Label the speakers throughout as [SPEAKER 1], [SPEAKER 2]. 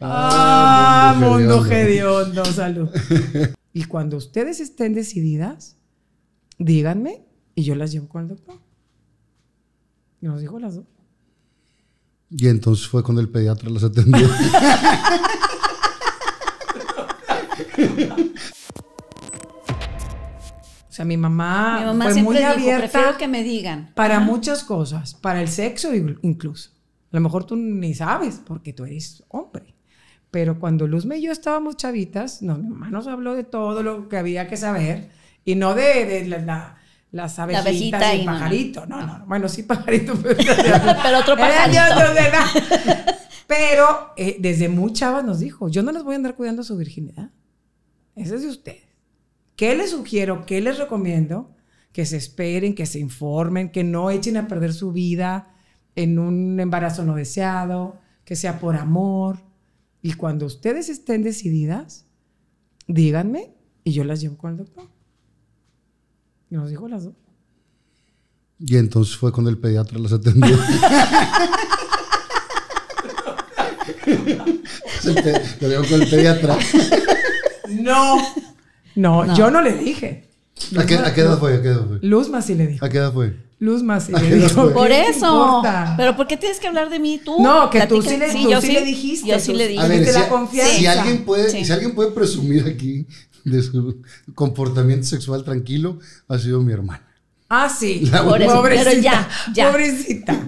[SPEAKER 1] Ah, mundo hediondo,
[SPEAKER 2] salud. y cuando ustedes estén decididas, díganme y yo las llevo con el doctor. Y nos dijo las dos.
[SPEAKER 1] Y entonces fue cuando el pediatra las atendió.
[SPEAKER 2] o sea, mi mamá, fue muy abierta. Prefiero que me digan. Para muchas cosas, para el sexo incluso. A lo mejor tú ni sabes porque tú eres hombre pero cuando Luzme y yo estábamos chavitas, no, mi mamá nos habló de todo lo que había que saber y no de, de la, la, las abejitas y, pajarito. No, no, bueno, sí pajarito, pues. pero, otro pajarito. pero eh, desde muy chavas nos dijo, yo no les voy a andar cuidando su virginidad. eso es de ustedes. ¿Qué les sugiero? ¿Qué les recomiendo? Que se esperen, que se informen, que no echen a perder su vida en un embarazo no deseado, que sea por amor y cuando ustedes estén decididas, díganme y yo las llevo con el doctor. Y nos dijo las dos.
[SPEAKER 1] Y entonces fue cuando el pediatra las atendió. con el pediatra.
[SPEAKER 2] No. no. yo no le dije. ¿A qué, edad fue? ¿A qué Luzma sí le dijo. ¿A qué edad fue? Luz más Por eso. Pero ¿por qué tienes que hablar de mí tú? No, que tú sí le, sí, sí, le dijiste. Yo sí le dije. A ver, si, la confianza. Si alguien puede,
[SPEAKER 1] si alguien puede presumir aquí de su comportamiento sexual tranquilo, ha sido mi hermana.
[SPEAKER 2] Ah, sí. pobrecita. Pobrecita.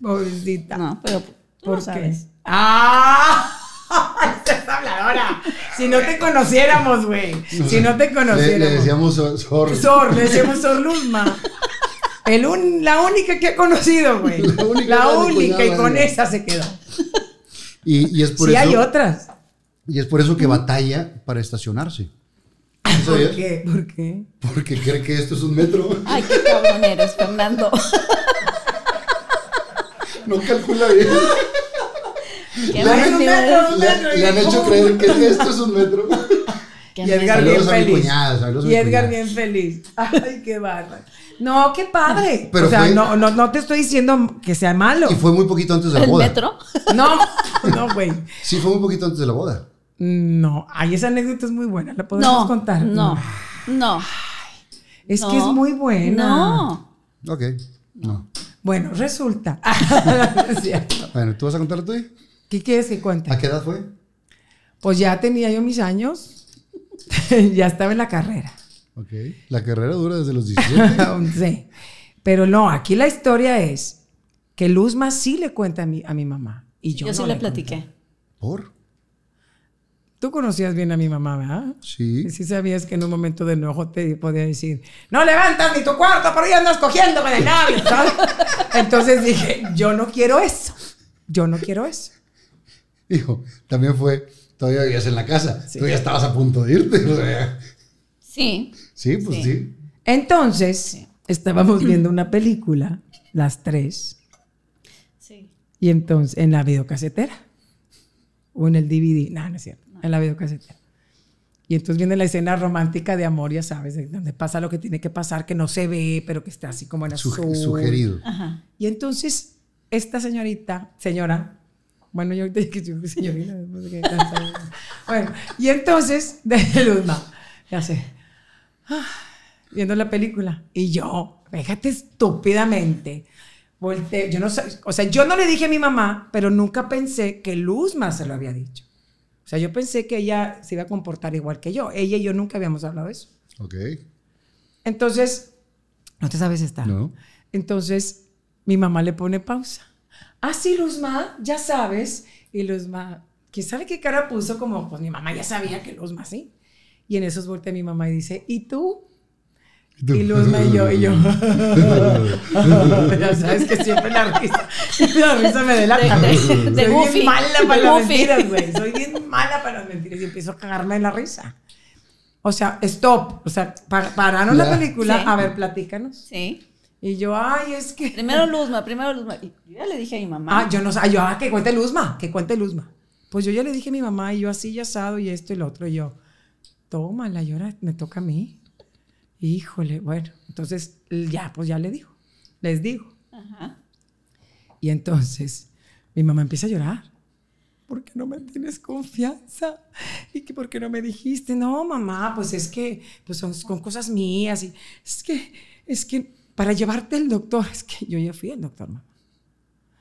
[SPEAKER 2] pobrecita. No, pero ¿Por Qué? ¡Ah! Estás habladora. Si no te conociéramos, güey. Si no te conociéramos. Le, le
[SPEAKER 1] decíamos Sor. Sor, le decíamos
[SPEAKER 2] Sor Luzma. El un, la única que ha conocido, güey. La única, y con esa se quedó.
[SPEAKER 1] Y, y es por sí, hay otras. Y es por eso que batalla para estacionarse.
[SPEAKER 2] ¿Por qué? ¿Por qué?
[SPEAKER 1] Porque cree que esto es un metro.
[SPEAKER 2] Ay, qué cabrón Fernando.
[SPEAKER 1] No calcula bien. le han hecho creer que
[SPEAKER 2] esto es un metro. Y Edgar bien feliz. y Edgar bien feliz. Ay, qué barra. No, qué padre. o sea, no, no, te estoy diciendo que sea malo. Y fue muy poquito antes de la boda. ¿El metro? No, no, güey. sí, fue muy poquito antes de la boda. No, ay, esa anécdota es muy buena, la podemos contar. No, no. es que es muy buena. No. Ok, no. Bueno, resulta. bueno, ¿tú vas a contar tú? ¿Qué quieres que cuente? ¿A qué edad fue? Pues ya tenía yo mis años. ya estaba en la carrera.
[SPEAKER 1] La carrera dura desde los 17.
[SPEAKER 2] sí. Pero no, aquí la historia es que Luzma sí le cuenta a mi, a mi mamá. Y yo, yo no sí le, platiqué. ¿Por? Tú conocías bien a mi mamá, ¿verdad? Sí. sí sabías que en un momento de enojo te podía decir, no levantas ni tu cuarto, por ahí andas cogiendo con el Entonces dije, yo no quiero eso. Yo no quiero eso.
[SPEAKER 1] Dijo, también fue, todavía vivías en la casa, tú ya estabas a punto de irte. Sí. Sí, pues sí.
[SPEAKER 2] Entonces, estábamos viendo una película, las tres. Sí. Y entonces, en la videocasetera. O en el DVD. No, no es cierto. En la videocasetera. Y entonces viene la escena romántica de amor, ya sabes, donde pasa lo que tiene que pasar, que no se ve, pero que está así como en azul. Sugerido. Ajá. Y entonces, esta señorita, señora, bueno, yo dije que soy señorita, señorina. Bueno, y entonces, desde Luzma, ya sé, ah, viendo la película, y yo, fíjate estúpidamente, volteé, yo no sé, o sea, yo no le dije a mi mamá, pero nunca pensé que Luzma se lo había dicho. O sea, yo pensé que ella se iba a comportar igual que yo. Ella y yo nunca habíamos hablado de eso. Ok. Entonces, no te sabes estar. No. Entonces, mi mamá le pone pausa ah sí, Luzma, ya sabes. Y Luzma, ¿quién sabe qué cara puso? Como, pues mi mamá ya sabía que Luzma sí. Y en esos voltea mi mamá y dice, ¿y tú? Y Luzma y yo, y yo. ya sabes que siempre la risa, la risa me delata. la de, soy bien mala para las mentiras, güey. Soy bien mala para las mentiras y empiezo a cagarme en la risa. O sea, stop. O sea, pararon la película. A ver, platícanos. Sí. Y yo, ay, es que. Primero Luzma, primero Luzma. Y yo ya le dije a mi mamá. Ah, yo no sé. Ah, yo, ah, que cuente Luzma, que cuente Luzma. Pues yo ya le dije a mi mamá, y yo así, ya asado, y esto y lo otro. Y yo, tómala, llora, me toca a mí. Híjole, bueno, entonces ya, pues ya le digo. Les digo. Ajá. Y entonces mi mamá empieza a llorar. ¿Por qué no me tienes confianza? ¿Y que por qué no me dijiste? No, mamá, pues es que pues son, cosas mías. Y es que, es que para llevarte al doctor. Es que yo ya fui al doctor, mamá.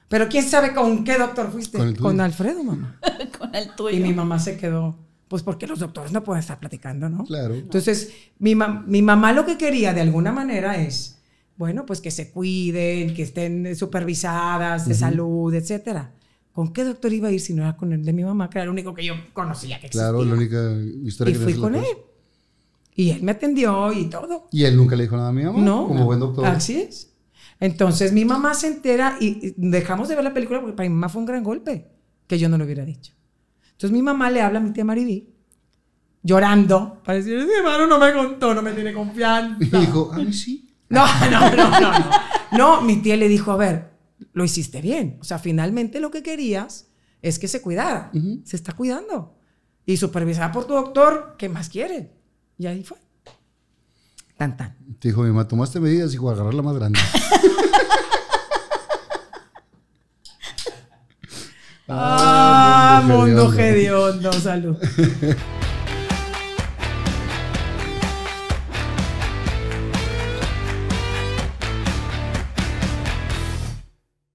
[SPEAKER 2] Pero quién sabe con qué doctor fuiste. Con, Alfredo, mamá. con el tuyo. Y mi mamá se quedó. Pues porque los doctores no pueden estar platicando, ¿no? Claro. Entonces, mi, mi mamá lo que quería de alguna manera es, bueno, pues que se cuiden, que estén eh, supervisadas de salud, etcétera. ¿Con qué doctor iba a ir si no era con el de mi mamá, que era el único que yo conocía que existía?
[SPEAKER 1] Claro, la única historia y fui con él.
[SPEAKER 2] Y él me atendió y todo.
[SPEAKER 1] ¿Y él nunca le dijo nada a mi mamá? No. Como buen doctor. Así
[SPEAKER 2] es. Entonces mi mamá se entera y dejamos de ver la película porque para mi mamá fue un gran golpe que yo no lo hubiera dicho. Entonces mi mamá le habla a mi tía Maribí llorando para decir, mi hermano no me contó, no me tiene confianza. Y dijo, a mí sí. No, no, no, no, no. mi tía le dijo, a ver, lo hiciste bien. O sea, finalmente lo que querías es que se cuidara. Se está cuidando. Y supervisada por tu doctor, ¿qué más quiere? Y ahí fue.
[SPEAKER 1] Tan, tan. Te dijo mi mamá, tomaste medidas, a agarrar la más grande.
[SPEAKER 2] Ah, ah, mundo hediondo, salud.